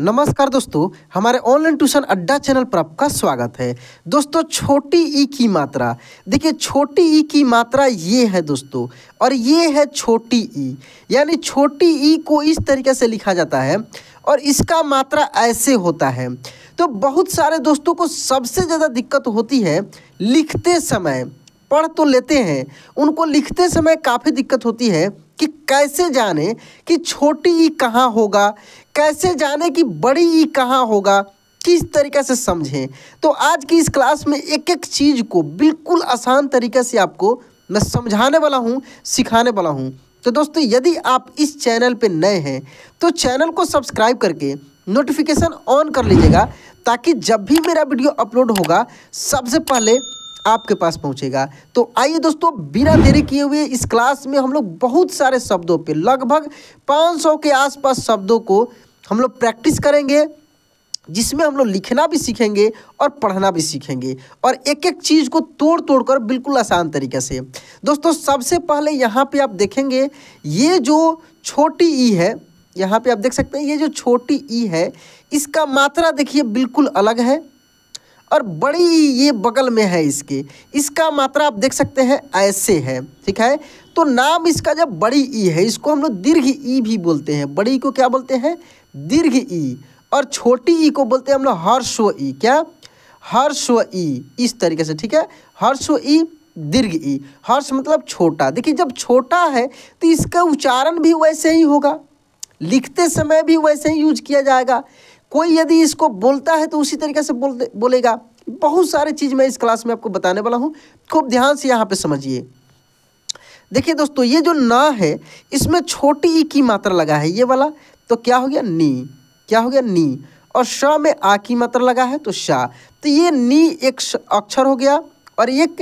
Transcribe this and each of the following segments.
नमस्कार दोस्तों हमारे ऑनलाइन ट्यूशन अड्डा चैनल पर आपका स्वागत है दोस्तों छोटी ई की मात्रा देखिए छोटी ई की मात्रा ये है दोस्तों और ये है छोटी ई यानी छोटी ई को इस तरीके से लिखा जाता है और इसका मात्रा ऐसे होता है तो बहुत सारे दोस्तों को सबसे ज़्यादा दिक्कत होती है लिखते समय पढ़ तो लेते हैं उनको लिखते समय काफ़ी दिक्कत होती है कि कैसे जाने कि छोटी ई कहाँ होगा कैसे जाने कि बड़ी ई कहाँ होगा किस तरीके से समझें तो आज की इस क्लास में एक एक चीज़ को बिल्कुल आसान तरीके से आपको मैं समझाने वाला हूँ सिखाने वाला हूँ तो दोस्तों यदि आप इस चैनल पर नए हैं तो चैनल को सब्सक्राइब करके नोटिफिकेशन ऑन कर लीजिएगा ताकि जब भी मेरा वीडियो अपलोड होगा सबसे पहले आपके पास पहुंचेगा तो आइए दोस्तों बिना देरी किए हुए इस क्लास में हम लोग बहुत सारे शब्दों पे लगभग 500 के आसपास शब्दों को हम लोग प्रैक्टिस करेंगे जिसमें हम लोग लिखना भी सीखेंगे और पढ़ना भी सीखेंगे और एक एक चीज़ को तोड़ तोड़ कर बिल्कुल आसान तरीके से दोस्तों सबसे पहले यहाँ पे आप देखेंगे ये जो छोटी ई है यहाँ पे आप देख सकते हैं ये जो छोटी ई है इसका मात्रा देखिए बिल्कुल अलग है और बड़ी ये बगल में है इसके इसका मात्रा आप देख सकते हैं ऐसे है ठीक है तो नाम इसका जब बड़ी ई है इसको हम लोग दीर्घ ई भी बोलते हैं बड़ी को क्या बोलते हैं दीर्घ ई और छोटी ई को बोलते हैं हम लोग हर्षव ई क्या हर्षव ई इस तरीके से ठीक है हर्षव ई दीर्घ ई हर्ष मतलब छोटा देखिए जब छोटा है तो इसका उच्चारण भी वैसे ही होगा लिखते समय भी वैसे ही यूज किया जाएगा कोई यदि इसको बोलता है तो उसी तरीके से बोल बोलेगा बहुत सारे चीज़ मैं इस क्लास में आपको बताने वाला हूँ खूब ध्यान से यहाँ पे समझिए देखिए दोस्तों ये जो ना है इसमें छोटी ई की मात्रा लगा है ये वाला तो क्या हो गया नी क्या हो गया नी और श में आ की मात्रा लगा है तो शाह तो ये नी एक अक्षर हो गया और एक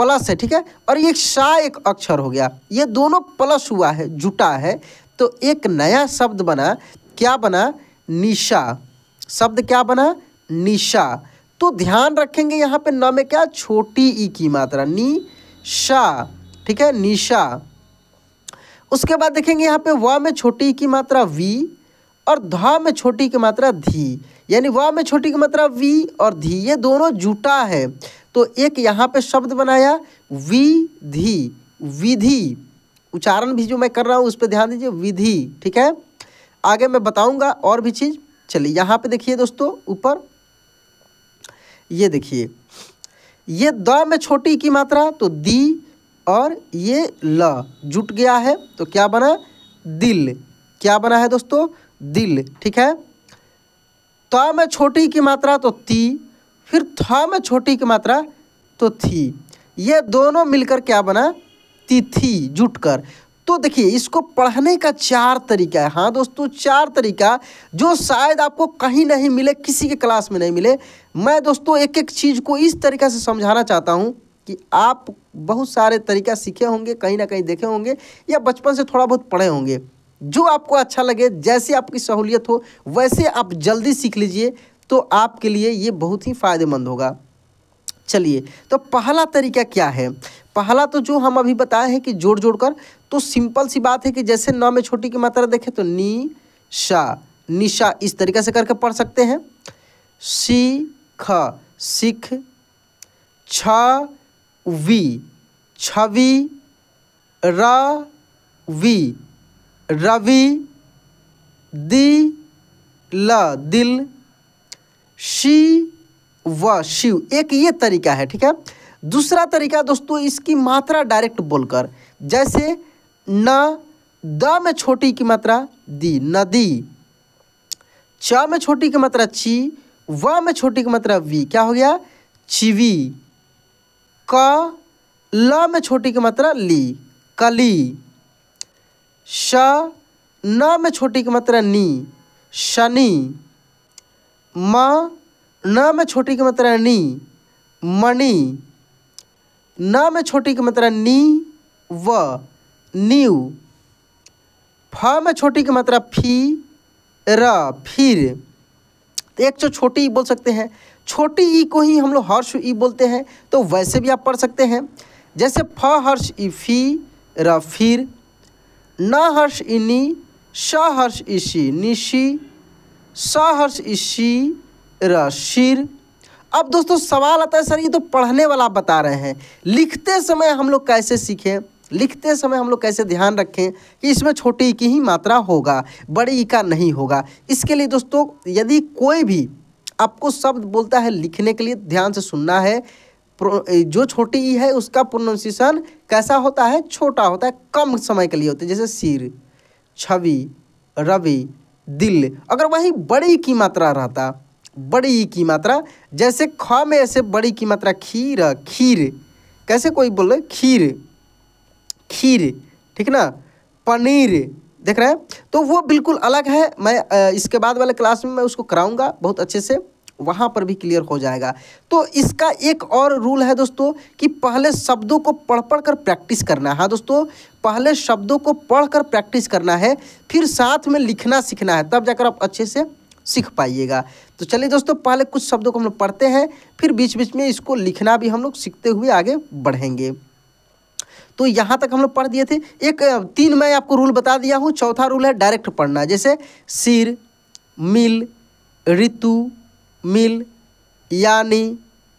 प्लस है ठीक है और ये शाह एक अक्षर हो गया ये दोनों प्लस हुआ है जुटा है तो एक नया शब्द बना क्या बना निशा शब्द क्या बना निशा तो ध्यान रखेंगे यहाँ पे न में क्या छोटी ई की मात्रा निशा ठीक है निशा उसके बाद देखेंगे यहाँ पे व में छोटी की मात्रा वी और ध में छोटी की मात्रा धी यानी व में छोटी की मात्रा वी और धी ये दोनों जुटा है तो एक यहाँ पे शब्द बनाया धी विधि उच्चारण भी जो मैं कर रहा हूँ उस पर ध्यान दीजिए विधि ठीक है आगे मैं बताऊंगा और भी चीज़ चलिए यहाँ पे देखिए दोस्तों ऊपर ये देखिए ये द में छोटी की मात्रा तो दी और ये ल जुट गया है तो क्या बना दिल क्या बना है दोस्तों दिल ठीक है त में छोटी की मात्रा तो ती फिर थ में छोटी की मात्रा तो थी ये दोनों मिलकर क्या बना तिथि जुटकर तो देखिए इसको पढ़ने का चार तरीका है हाँ दोस्तों चार तरीका जो शायद आपको कहीं नहीं मिले किसी के क्लास में नहीं मिले मैं दोस्तों एक एक चीज़ को इस तरीका से समझाना चाहता हूँ कि आप बहुत सारे तरीका सीखे होंगे कहीं ना कहीं देखे होंगे या बचपन से थोड़ा बहुत पढ़े होंगे जो आपको अच्छा लगे जैसे आपकी सहूलियत हो वैसे आप जल्दी सीख लीजिए तो आपके लिए ये बहुत ही फ़ायदेमंद होगा चलिए तो पहला तरीका क्या है पहला तो जो हम अभी बताए हैं कि जोड़ जोड़ कर तो सिंपल सी बात है कि जैसे न में छोटी की मात्रा देखें तो नी शा निशा इस तरीके से करके पढ़ सकते हैं ख सिख छवि छवि रवि रवि दी ल दिल शिव व शिव एक ये तरीका है ठीक है दूसरा तरीका दोस्तों इसकी मात्रा डायरेक्ट बोलकर जैसे न द में छोटी की मात्रा दी नदी च में छोटी की मात्रा ची व में छोटी की मात्रा वी क्या हो गया चिवी क ल में छोटी की मात्रा ली कली श न में छोटी की मात्रा नी शनि म न में छोटी की मात्रा नी मणि न में छोटी की मात्रा नी व न्यू फ में छोटी की मात्रा फी र फिर तो एक जो छोटी ई बोल सकते हैं छोटी ई को ही हम लोग हर्ष ई बोलते हैं तो वैसे भी आप पढ़ सकते हैं जैसे फ हर्ष ई फी र फिर न हर्ष ई नी श हर्ष ई शी निशी स हर्ष ई शी र शिर अब दोस्तों सवाल आता है सर ये तो पढ़ने वाला आप बता रहे हैं लिखते समय हम लोग कैसे सीखें लिखते समय हम लोग कैसे ध्यान रखें कि इसमें छोटी की ही मात्रा होगा बड़ी का नहीं होगा इसके लिए दोस्तों यदि कोई भी आपको शब्द बोलता है लिखने के लिए ध्यान से सुनना है जो छोटी ई है उसका प्रोनाउंसिएशन कैसा होता है छोटा होता है कम समय के लिए होता है जैसे सिर छवि रवि दिल अगर वही बड़ी की मात्रा रहता बड़ी की मात्रा जैसे ख में ऐसे बड़ी की मात्रा खीर खीर कैसे कोई बोल रहे खीर खीर ठीक ना पनीर देख रहे हैं तो वो बिल्कुल अलग है मैं इसके बाद वाले क्लास में मैं उसको कराऊंगा बहुत अच्छे से वहाँ पर भी क्लियर हो जाएगा तो इसका एक और रूल है दोस्तों कि पहले शब्दों को पढ़ पढ़ कर प्रैक्टिस करना है हाँ दोस्तों पहले शब्दों को पढ़ कर प्रैक्टिस करना है फिर साथ में लिखना सीखना है तब जाकर आप अच्छे से सीख पाइएगा तो चलिए दोस्तों पहले कुछ शब्दों को हम लोग पढ़ते हैं फिर बीच बीच में इसको लिखना भी हम लोग सीखते हुए आगे बढ़ेंगे तो यहाँ तक हम लोग पढ़ दिए थे एक तीन मैं आपको रूल बता दिया हूँ चौथा रूल है डायरेक्ट पढ़ना जैसे सिर मिल ऋतु मिल यानी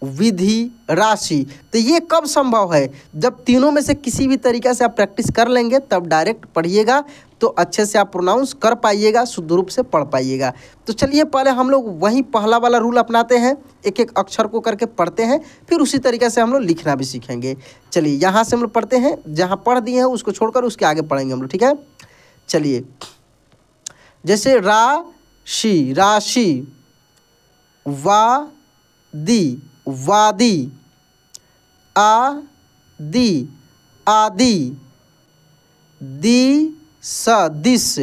विधि राशि तो ये कब संभव है जब तीनों में से किसी भी तरीके से आप प्रैक्टिस कर लेंगे तब डायरेक्ट पढ़िएगा तो अच्छे से आप प्रोनाउंस कर पाइएगा शुद्ध रूप से पढ़ पाइएगा तो चलिए पहले हम लोग वही पहला वाला रूल अपनाते हैं एक एक अक्षर को करके पढ़ते हैं फिर उसी तरीके से हम लोग लिखना भी सीखेंगे चलिए यहाँ से हम लोग पढ़ते हैं जहाँ पढ़ दिए हैं उसको छोड़कर उसके आगे पढ़ेंगे हम लोग ठीक है चलिए जैसे राशि राशि वा दी वादी आदि दिस दिश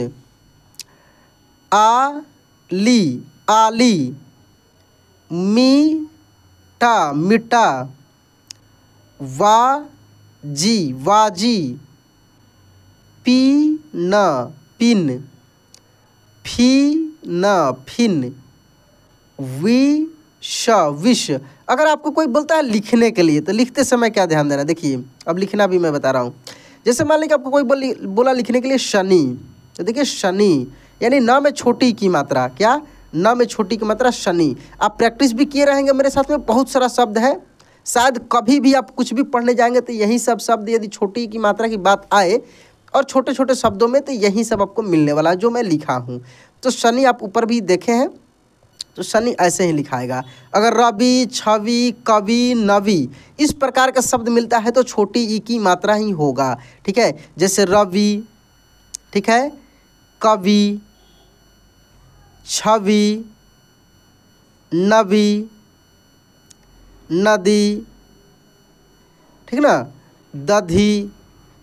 ली आली आली वा जी वाजी वाजी न पिन न फिन श विष अगर आपको कोई बोलता है लिखने के लिए तो लिखते समय क्या ध्यान देना देखिए अब लिखना भी मैं बता रहा हूँ जैसे मान लीजिए आपको कोई बोली बोला लिखने के लिए शनि तो देखिए शनि यानी न में छोटी की मात्रा क्या न में छोटी की मात्रा शनि आप प्रैक्टिस भी किए रहेंगे मेरे साथ में बहुत सारा शब्द है शायद कभी भी आप कुछ भी पढ़ने जाएंगे तो यही सब शब्द यदि छोटी की मात्रा की बात आए और छोटे छोटे शब्दों में तो यही सब आपको मिलने वाला है जो मैं लिखा हूँ तो शनि आप ऊपर भी देखे हैं तो शनि ऐसे ही लिखाएगा अगर रवि छवि कवि नवी इस प्रकार का शब्द मिलता है तो छोटी ई की मात्रा ही होगा ठीक है जैसे रवि ठीक है कवि छवि नवी नदी ठीक ना दधी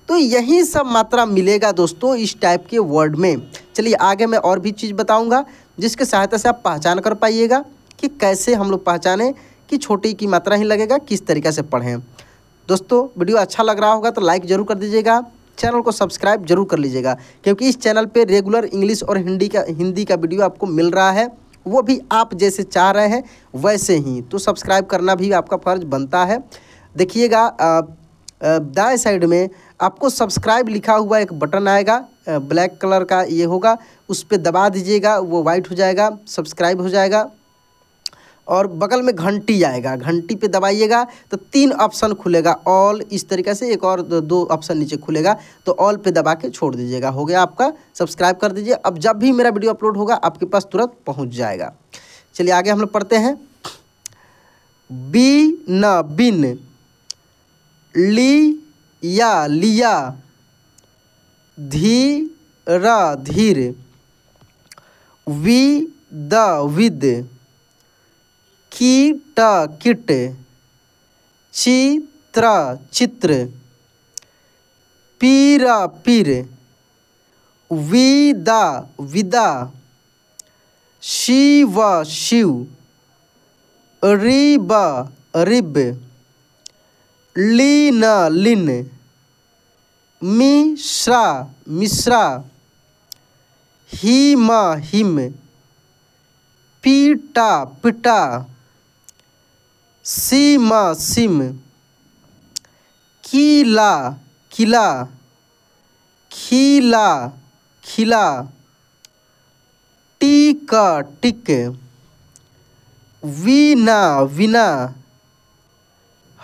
तो यही सब मात्रा मिलेगा दोस्तों इस टाइप के वर्ड में चलिए आगे मैं और भी चीज़ बताऊँगा जिसके सहायता से आप पहचान कर पाइएगा कि कैसे हम लोग पहचानें कि छोटी की मात्रा ही लगेगा किस तरीके से पढ़ें दोस्तों वीडियो अच्छा लग रहा होगा तो लाइक ज़रूर कर दीजिएगा चैनल को सब्सक्राइब जरूर कर लीजिएगा क्योंकि इस चैनल पे रेगुलर इंग्लिश और हिंदी का हिंदी का वीडियो आपको मिल रहा है वो भी आप जैसे चाह रहे हैं वैसे ही तो सब्सक्राइब करना भी आपका फर्ज बनता है देखिएगा दाएँ साइड में आपको सब्सक्राइब लिखा हुआ एक बटन आएगा ब्लैक कलर का ये होगा उस पर दबा दीजिएगा वो वाइट हो जाएगा सब्सक्राइब हो जाएगा और बगल में घंटी आएगा घंटी पे दबाइएगा तो तीन ऑप्शन खुलेगा ऑल इस तरीके से एक और दो ऑप्शन नीचे खुलेगा तो ऑल पे दबा के छोड़ दीजिएगा हो गया आपका सब्सक्राइब कर दीजिए अब जब भी मेरा वीडियो अपलोड होगा आपके पास तुरंत पहुंच जाएगा चलिए आगे हम लोग पढ़ते हैं बी न बिन ली या लिया धीरा धीर वी द विद कीट किट चित्र चित्र पीरा पीर विदा विदा शिव शिव रिब रिब लिन मिश्रा मिश्रा हिमा हिम पीटा पिटा सीमा सिम किला किला खिला खिला टीका टिक वीना विना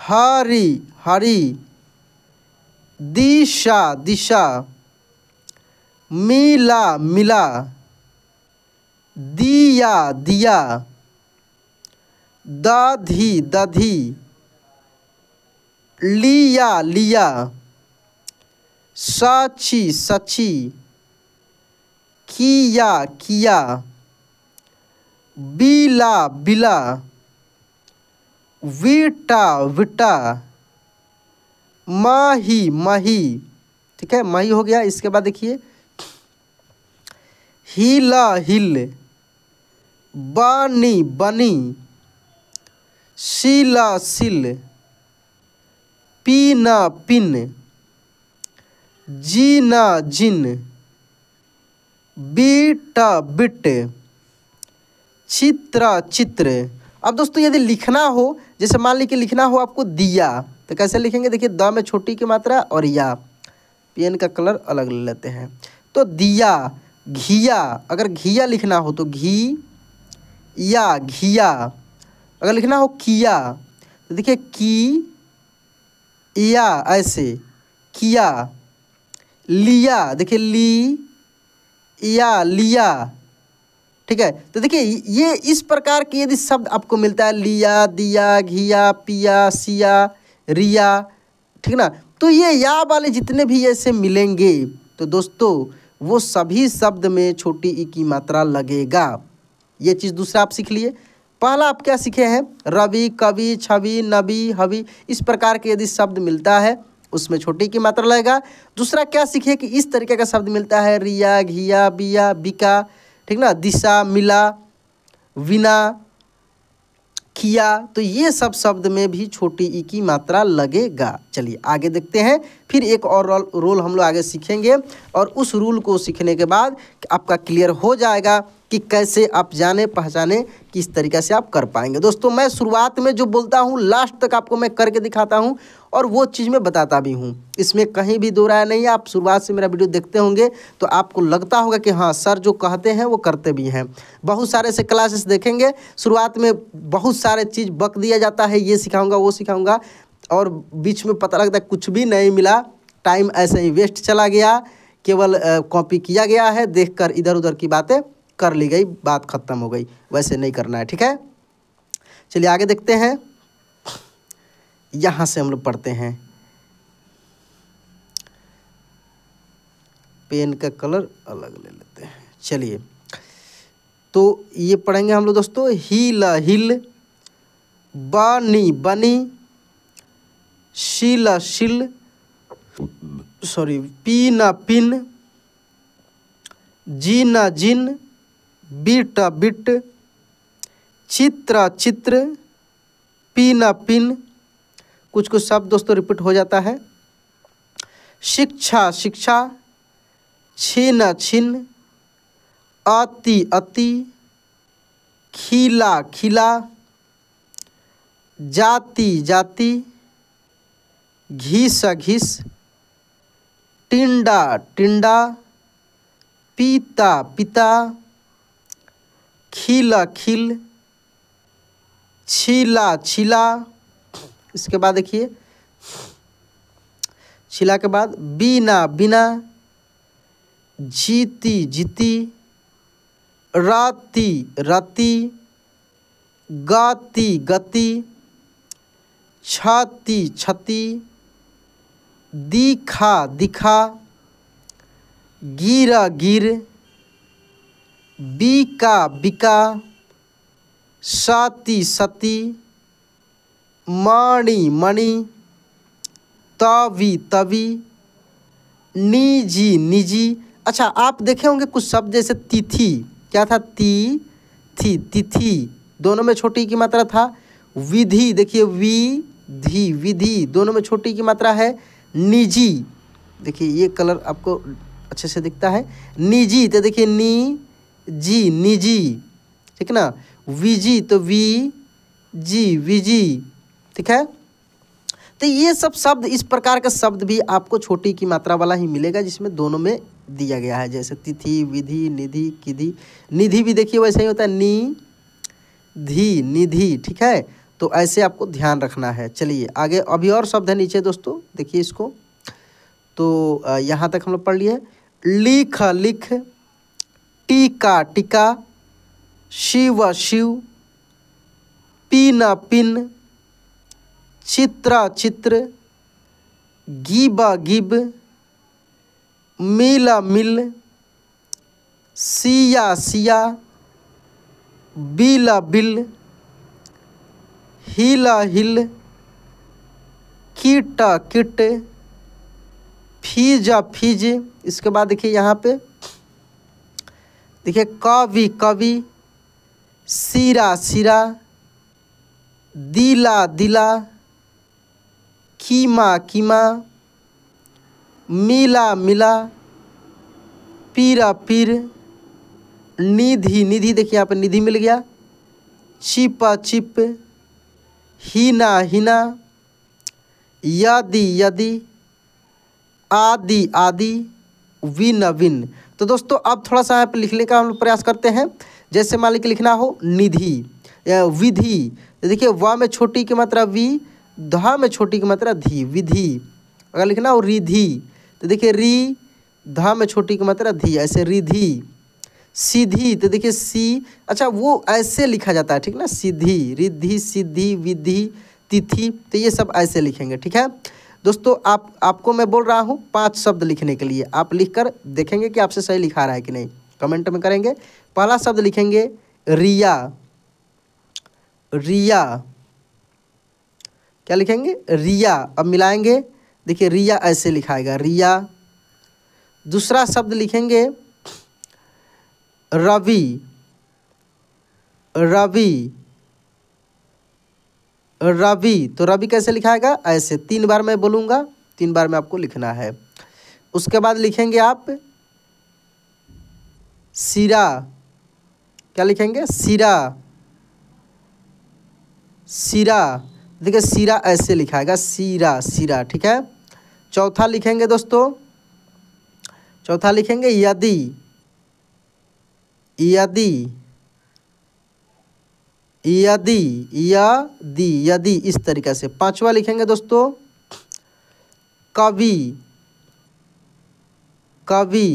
हरी हरी दिशा दिशा मिला मिला दिया दिया दधि दधि लिया लिया साची सची किया किया बिला बिला वीटा विटा माही माही ठीक है माही हो गया इसके बाद देखिए हीला हिल बानी बनी शीला सिल पीना पिन जीना जिन बीटा बिट चित्रा चित्र अब दोस्तों यदि लिखना हो जैसे मान लीजिए लिखना हो आपको दिया तो कैसे लिखेंगे देखिए द में छोटी की मात्रा और या पेन का कलर अलग ले लेते हैं तो दिया घिया अगर घिया लिखना हो तो घी या घिया अगर लिखना हो किया तो देखिए की या ऐसे किया लिया देखिए ली या लिया ठीक है तो देखिए ये इस प्रकार के यदि शब्द आपको मिलता है लिया दिया घिया पिया सिया रिया ठीक ना तो ये या वाले जितने भी ऐसे मिलेंगे तो दोस्तों वो सभी शब्द में छोटी ई की मात्रा लगेगा ये चीज़ दूसरा आप सीख लिए पहला आप क्या सीखे हैं रवि कवि छवि नबी हवि इस प्रकार के यदि शब्द मिलता है उसमें छोटी की मात्रा लगेगा दूसरा क्या सीखे कि इस तरीके का शब्द मिलता है रिया घिया बिया बिका ठीक ना दिशा मिला विना किया तो ये सब शब्द में भी छोटी ई की मात्रा लगेगा चलिए आगे देखते हैं फिर एक और रोल, रोल हम लोग आगे सीखेंगे और उस रूल को सीखने के बाद आपका क्लियर हो जाएगा कि कैसे आप जाने पहचाने किस तरीके से आप कर पाएंगे दोस्तों मैं शुरुआत में जो बोलता हूँ लास्ट तक आपको मैं करके दिखाता हूँ और वो चीज़ में बताता भी हूँ इसमें कहीं भी दो राय नहीं है आप शुरुआत से मेरा वीडियो देखते होंगे तो आपको लगता होगा कि हाँ सर जो कहते हैं वो करते भी हैं बहुत सारे से क्लासेस देखेंगे शुरुआत में बहुत सारे चीज़ बक दिया जाता है ये सिखाऊंगा वो सिखाऊंगा और बीच में पता लगता है कुछ भी नहीं मिला टाइम ऐसे ही वेस्ट चला गया केवल कॉपी किया गया है देखकर इधर उधर की बातें कर ली गई बात ख़त्म हो गई वैसे नहीं करना है ठीक है चलिए आगे देखते हैं यहां से हम लोग पढ़ते हैं पेन का कलर अलग ले लेते हैं चलिए तो ये पढ़ेंगे हम लोग दोस्तों हिल हिल बनी बनी शील शिल सॉरी पीना पिन जीना जिन बीट बिट चित्र चित्र पिन पिन कुछ कुछ शब्द दोस्तों रिपीट हो जाता है शिक्षा शिक्षा छिन छिन अति अति खिला खिला जाति जाति घिस घिस टिंडा टिंडा पिता पिता खिल खिल छीला छिला इसके बाद देखिए छिला के बाद बीना बिना जीती जीती राती राती गाती गति छाती छती दिखा दिखा गिरा गिर बीका बिका साती सती मणि मणि तवी तवी निजी निजी अच्छा आप देखे होंगे कुछ शब्द जैसे तिथि क्या था ती थी तिथि दोनों में छोटी की मात्रा था विधि देखिए विधि विधि दोनों में छोटी की मात्रा है निजी देखिए ये कलर आपको अच्छे से दिखता है निजी तो देखिए नी जी निजी ठीक ना विजी तो वी जी विजी ठीक है तो ये सब शब्द इस प्रकार का शब्द भी आपको छोटी की मात्रा वाला ही मिलेगा जिसमें दोनों में दिया गया है जैसे तिथि विधि निधि किधि निधि भी देखिए वैसे ही होता है नी धी निधि ठीक है तो ऐसे आपको ध्यान रखना है चलिए आगे अभी और शब्द है नीचे दोस्तों देखिए इसको तो यहाँ तक हम लोग पढ़ लिए लिख लिख टीका टिका शिव शिव पीना पिन चित्रा चित्र गीबा गिब मेला मिल सिया सिया बीला बिल हीला हिल कीटा किट फीजा फीज इसके बाद देखिए यहाँ पे देखिए कवि कवि सिरा सिरा दिला दिला कीमा कीमा मिला मिला पीरा पीर निधि निधि देखिए यहाँ पर निधि मिल गया चिपा चिप हीना हीना यदि यदि आदि आदि विन विन तो दोस्तों अब थोड़ा सा आप लिखने का हम प्रयास करते हैं जैसे मान लीजिए लिखना हो निधि या विधि तो देखिए व में छोटी की मात्रा वी धा में छोटी की मात्रा धी विधि अगर लिखना हो रिधि तो देखिए री धा में छोटी की मात्रा धी ऐसे रिधि सीधी तो देखिए सी अच्छा वो ऐसे लिखा जाता है ठीक ना सीधी रिधि सिद्धि विधि तिथि तो ये सब ऐसे लिखेंगे ठीक है दोस्तों आप आपको मैं बोल रहा हूँ पांच शब्द लिखने के लिए आप लिखकर देखेंगे कि आपसे सही लिखा रहा है कि नहीं कमेंट में करेंगे पहला शब्द लिखेंगे रिया रिया क्या लिखेंगे रिया अब मिलाएंगे देखिए रिया ऐसे लिखाएगा रिया दूसरा शब्द लिखेंगे रवि रवि रवि तो रवि कैसे लिखाएगा ऐसे तीन बार मैं बोलूँगा तीन बार में आपको लिखना है उसके बाद लिखेंगे आप सिरा क्या लिखेंगे सिरा सिरा देखिए सिरा ऐसे लिखाएगा सिरा सिरा ठीक है चौथा लिखेंगे दोस्तों चौथा लिखेंगे यदि यदि यदि यदि यदि इस तरीके से पांचवा लिखेंगे दोस्तों कवि कवि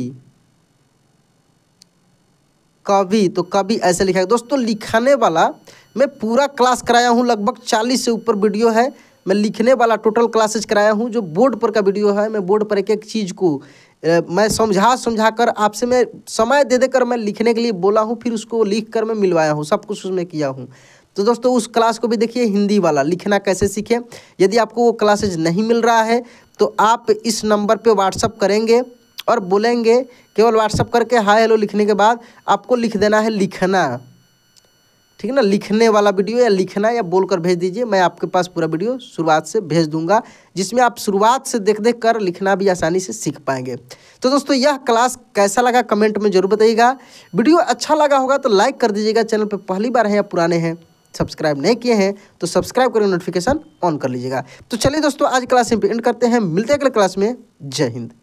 कवि तो कवि ऐसे लिखा दोस्तों लिखाने वाला मैं पूरा क्लास कराया हूं लगभग चालीस से ऊपर वीडियो है मैं लिखने वाला टोटल क्लासेज कराया हूं जो बोर्ड पर का वीडियो है मैं बोर्ड पर एक एक चीज़ को मैं समझा समझा कर आपसे मैं समय दे देकर मैं लिखने के लिए बोला हूँ फिर उसको लिख कर मैं मिलवाया हूँ सब कुछ उसमें किया हूँ तो दोस्तों उस क्लास को भी देखिए हिंदी वाला लिखना कैसे सीखें यदि आपको वो क्लासेज नहीं मिल रहा है तो आप इस नंबर पर व्हाट्सअप करेंगे और बोलेंगे केवल व्हाट्सअप करके हाय हेलो लिखने के बाद आपको लिख देना है लिखना ठीक है ना लिखने वाला वीडियो या लिखना या बोलकर भेज दीजिए मैं आपके पास पूरा वीडियो शुरुआत से भेज दूंगा जिसमें आप शुरुआत से देख देख कर लिखना भी आसानी से सीख पाएंगे तो दोस्तों यह क्लास कैसा लगा कमेंट में जरूर बताइएगा वीडियो अच्छा लगा होगा तो लाइक कर दीजिएगा चैनल पर पहली बार है या पुराने हैं सब्सक्राइब नहीं किए हैं तो सब्सक्राइब करके नोटिफिकेशन ऑन कर लीजिएगा तो चलिए दोस्तों आज क्लास यहाँ एंड करते हैं मिलते हैं अगले क्लास में जय हिंद